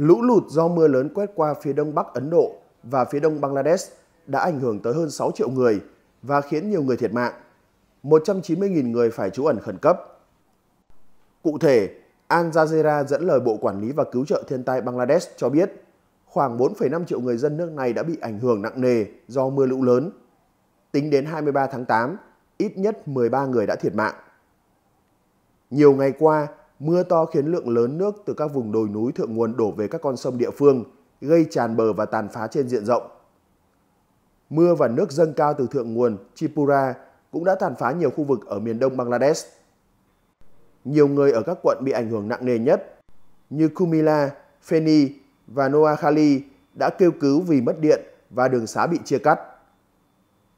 Lũ lụt do mưa lớn quét qua phía đông bắc Ấn Độ và phía đông Bangladesh đã ảnh hưởng tới hơn 6 triệu người và khiến nhiều người thiệt mạng. 190.000 người phải trú ẩn khẩn cấp. Cụ thể, Al Jazeera dẫn lời Bộ Quản lý và Cứu trợ Thiên tai Bangladesh cho biết khoảng 4,5 triệu người dân nước này đã bị ảnh hưởng nặng nề do mưa lũ lớn. Tính đến 23 tháng 8, ít nhất 13 người đã thiệt mạng. Nhiều ngày qua, mưa to khiến lượng lớn nước từ các vùng đồi núi thượng nguồn đổ về các con sông địa phương, gây tràn bờ và tàn phá trên diện rộng. Mưa và nước dâng cao từ thượng nguồn Chipura cũng đã tàn phá nhiều khu vực ở miền đông Bangladesh. Nhiều người ở các quận bị ảnh hưởng nặng nề nhất như Kumila, Feni và Noakhali đã kêu cứu vì mất điện và đường xá bị chia cắt.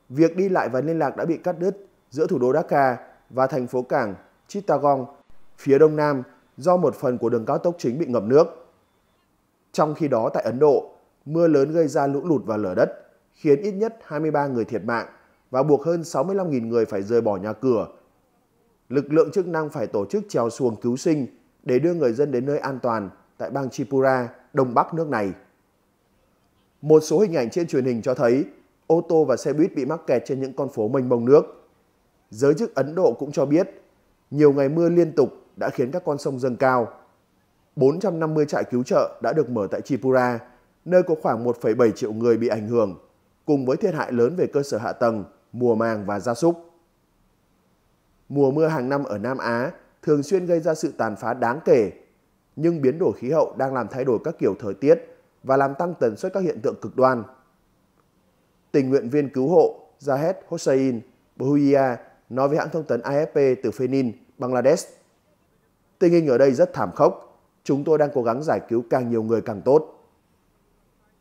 Việc đi lại và liên lạc đã bị cắt đứt giữa thủ đô Dhaka và thành phố cảng Chittagong phía đông nam do một phần của đường cao tốc chính bị ngập nước. Trong khi đó tại Ấn Độ, mưa lớn gây ra lũ lụt và lở đất, khiến ít nhất 23 người thiệt mạng và buộc hơn 65.000 người phải rời bỏ nhà cửa. Lực lượng chức năng phải tổ chức trèo xuồng cứu sinh để đưa người dân đến nơi an toàn tại bang Tripura, đông bắc nước này. Một số hình ảnh trên truyền hình cho thấy ô tô và xe buýt bị mắc kẹt trên những con phố mênh mông nước. Giới chức Ấn Độ cũng cho biết, nhiều ngày mưa liên tục đã khiến các con sông dâng cao. 450 trại cứu trợ đã được mở tại Tripura, nơi có khoảng 1,7 triệu người bị ảnh hưởng, cùng với thiệt hại lớn về cơ sở hạ tầng, mùa màng và gia súc. Mùa mưa hàng năm ở Nam Á thường xuyên gây ra sự tàn phá đáng kể, nhưng biến đổi khí hậu đang làm thay đổi các kiểu thời tiết và làm tăng tần suất các hiện tượng cực đoan. Tình nguyện viên cứu hộ Zahed Hossein Bohuia nói với hãng thông tấn AFP từ Phenin, Bangladesh Tình hình ở đây rất thảm khốc. Chúng tôi đang cố gắng giải cứu càng nhiều người càng tốt.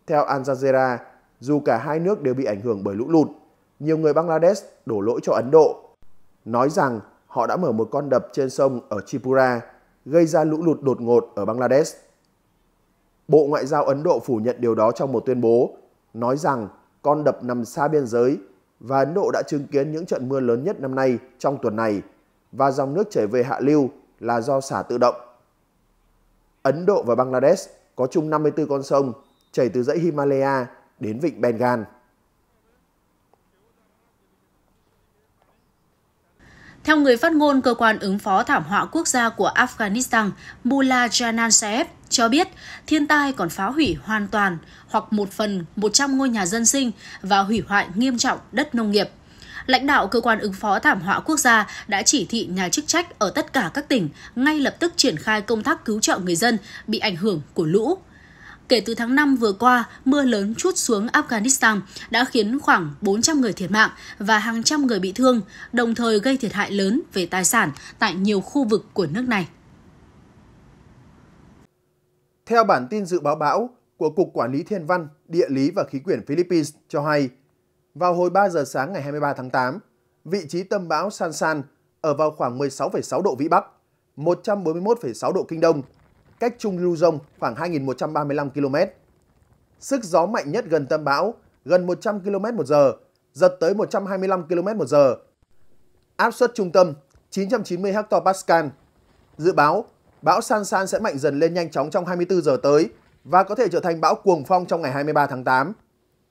Theo Al Jazeera, dù cả hai nước đều bị ảnh hưởng bởi lũ lụt, nhiều người Bangladesh đổ lỗi cho Ấn Độ, nói rằng họ đã mở một con đập trên sông ở Tripura, gây ra lũ lụt đột ngột ở Bangladesh. Bộ Ngoại giao Ấn Độ phủ nhận điều đó trong một tuyên bố, nói rằng con đập nằm xa biên giới và Ấn Độ đã chứng kiến những trận mưa lớn nhất năm nay trong tuần này và dòng nước chảy về hạ lưu là do xả tự động. Ấn Độ và Bangladesh có chung 54 con sông chảy từ dãy Himalaya đến vịnh Bengal. Theo người phát ngôn Cơ quan ứng phó thảm họa quốc gia của Afghanistan, Mullah Janan Saeb cho biết thiên tai còn phá hủy hoàn toàn hoặc một phần 100 ngôi nhà dân sinh và hủy hoại nghiêm trọng đất nông nghiệp lãnh đạo cơ quan ứng phó thảm họa quốc gia đã chỉ thị nhà chức trách ở tất cả các tỉnh ngay lập tức triển khai công tác cứu trợ người dân bị ảnh hưởng của lũ. Kể từ tháng 5 vừa qua, mưa lớn chút xuống Afghanistan đã khiến khoảng 400 người thiệt mạng và hàng trăm người bị thương, đồng thời gây thiệt hại lớn về tài sản tại nhiều khu vực của nước này. Theo bản tin dự báo bão của Cục Quản lý Thiên văn, Địa lý và Khí quyển Philippines cho hay, vào hồi 3 giờ sáng ngày 23 tháng 8, vị trí tâm bão San San ở vào khoảng 16,6 độ Vĩ Bắc, 141,6 độ Kinh Đông, cách Trung Luzon khoảng 2.135 km. Sức gió mạnh nhất gần tâm bão gần 100 km một giờ, giật tới 125 km một giờ. Áp suất trung tâm 990 hectopascal. Dự báo, bão San San sẽ mạnh dần lên nhanh chóng trong 24 giờ tới và có thể trở thành bão cuồng phong trong ngày 23 tháng 8.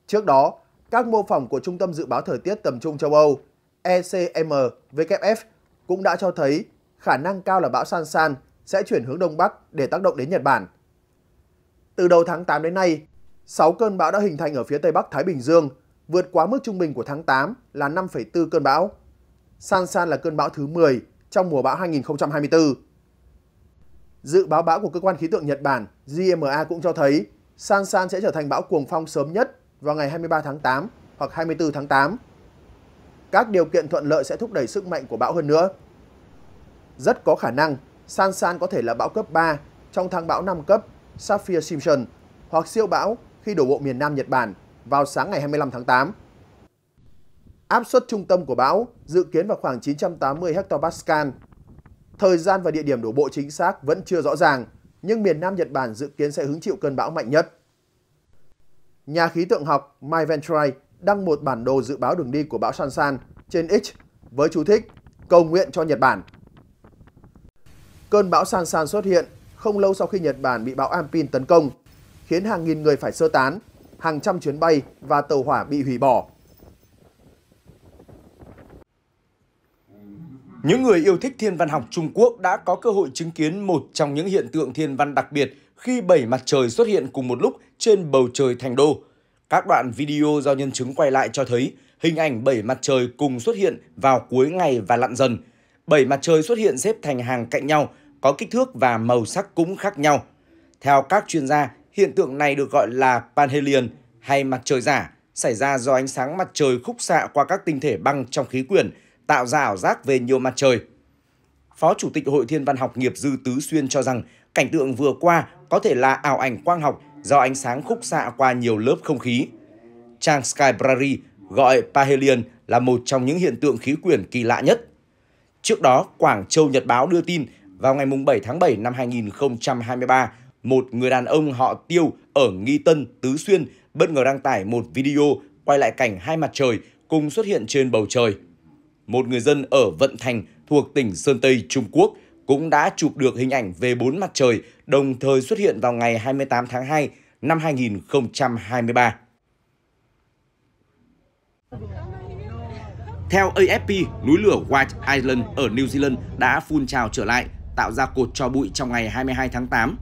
Trước đó, các mô phỏng của Trung tâm Dự báo Thời tiết tầm trung châu Âu ECMWF cũng đã cho thấy khả năng cao là bão San San sẽ chuyển hướng Đông Bắc để tác động đến Nhật Bản. Từ đầu tháng 8 đến nay, 6 cơn bão đã hình thành ở phía Tây Bắc Thái Bình Dương, vượt quá mức trung bình của tháng 8 là 5,4 cơn bão. San San là cơn bão thứ 10 trong mùa bão 2024. Dự báo bão của cơ quan khí tượng Nhật Bản JMA cũng cho thấy San San sẽ trở thành bão cuồng phong sớm nhất vào ngày 23 tháng 8 hoặc 24 tháng 8. Các điều kiện thuận lợi sẽ thúc đẩy sức mạnh của bão hơn nữa. Rất có khả năng, San San có thể là bão cấp 3 trong tháng bão 5 cấp Saphir-Simpson hoặc siêu bão khi đổ bộ miền Nam Nhật Bản vào sáng ngày 25 tháng 8. Áp suất trung tâm của bão dự kiến vào khoảng 980 hectopascal. Thời gian và địa điểm đổ bộ chính xác vẫn chưa rõ ràng, nhưng miền Nam Nhật Bản dự kiến sẽ hứng chịu cơn bão mạnh nhất nhà khí tượng học Mike Venturi đăng một bản đồ dự báo đường đi của bão San San trên X với chú thích cầu nguyện cho Nhật Bản. Cơn bão San San xuất hiện không lâu sau khi Nhật Bản bị bão Ampin tấn công, khiến hàng nghìn người phải sơ tán, hàng trăm chuyến bay và tàu hỏa bị hủy bỏ. Những người yêu thích thiên văn học Trung Quốc đã có cơ hội chứng kiến một trong những hiện tượng thiên văn đặc biệt khi bảy mặt trời xuất hiện cùng một lúc trên bầu trời thành đô. Các đoạn video do nhân chứng quay lại cho thấy hình ảnh bảy mặt trời cùng xuất hiện vào cuối ngày và lặn dần. Bảy mặt trời xuất hiện xếp thành hàng cạnh nhau, có kích thước và màu sắc cũng khác nhau. Theo các chuyên gia, hiện tượng này được gọi là Panhelion hay mặt trời giả, xảy ra do ánh sáng mặt trời khúc xạ qua các tinh thể băng trong khí quyển, tạo ra ảo giác về nhiều mặt trời. Phó Chủ tịch Hội Thiên văn học nghiệp Dư Tứ Xuyên cho rằng cảnh tượng vừa qua có thể là ảo ảnh quang học do ánh sáng khúc xạ qua nhiều lớp không khí. Trang Skybrary gọi Pahelion là một trong những hiện tượng khí quyển kỳ lạ nhất. Trước đó, Quảng Châu Nhật Báo đưa tin vào ngày 7 tháng 7 năm 2023, một người đàn ông họ Tiêu ở Nghi Tân, Tứ Xuyên bất ngờ đăng tải một video quay lại cảnh hai mặt trời cùng xuất hiện trên bầu trời. Một người dân ở Vận Thành thuộc tỉnh Sơn Tây, Trung Quốc – cũng đã chụp được hình ảnh về bốn mặt trời đồng thời xuất hiện vào ngày 28 tháng 2 năm 2023. Theo AFP, núi lửa White Island ở New Zealand đã phun trào trở lại, tạo ra cột cho bụi trong ngày 22 tháng 8.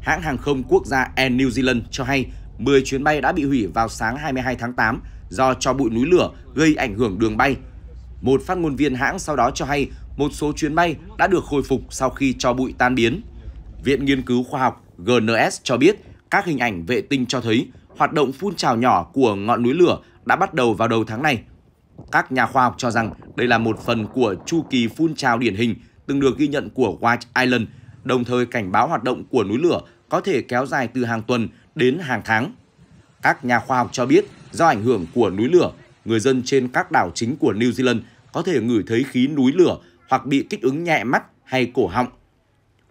Hãng hàng không quốc gia Air New Zealand cho hay 10 chuyến bay đã bị hủy vào sáng 22 tháng 8 do cho bụi núi lửa gây ảnh hưởng đường bay, một phát ngôn viên hãng sau đó cho hay một số chuyến bay đã được khôi phục sau khi cho bụi tan biến. Viện Nghiên cứu Khoa học GNS cho biết các hình ảnh vệ tinh cho thấy hoạt động phun trào nhỏ của ngọn núi lửa đã bắt đầu vào đầu tháng này. Các nhà khoa học cho rằng đây là một phần của chu kỳ phun trào điển hình từng được ghi nhận của White Island, đồng thời cảnh báo hoạt động của núi lửa có thể kéo dài từ hàng tuần đến hàng tháng. Các nhà khoa học cho biết do ảnh hưởng của núi lửa người dân trên các đảo chính của New Zealand có thể ngửi thấy khí núi lửa hoặc bị kích ứng nhẹ mắt hay cổ họng.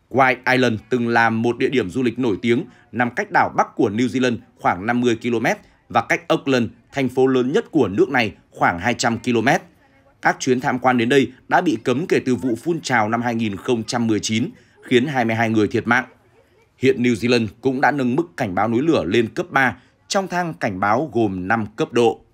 White Island từng là một địa điểm du lịch nổi tiếng nằm cách đảo Bắc của New Zealand khoảng 50 km và cách Auckland, thành phố lớn nhất của nước này, khoảng 200 km. Các chuyến tham quan đến đây đã bị cấm kể từ vụ phun trào năm 2019, khiến 22 người thiệt mạng. Hiện New Zealand cũng đã nâng mức cảnh báo núi lửa lên cấp 3 trong thang cảnh báo gồm 5 cấp độ.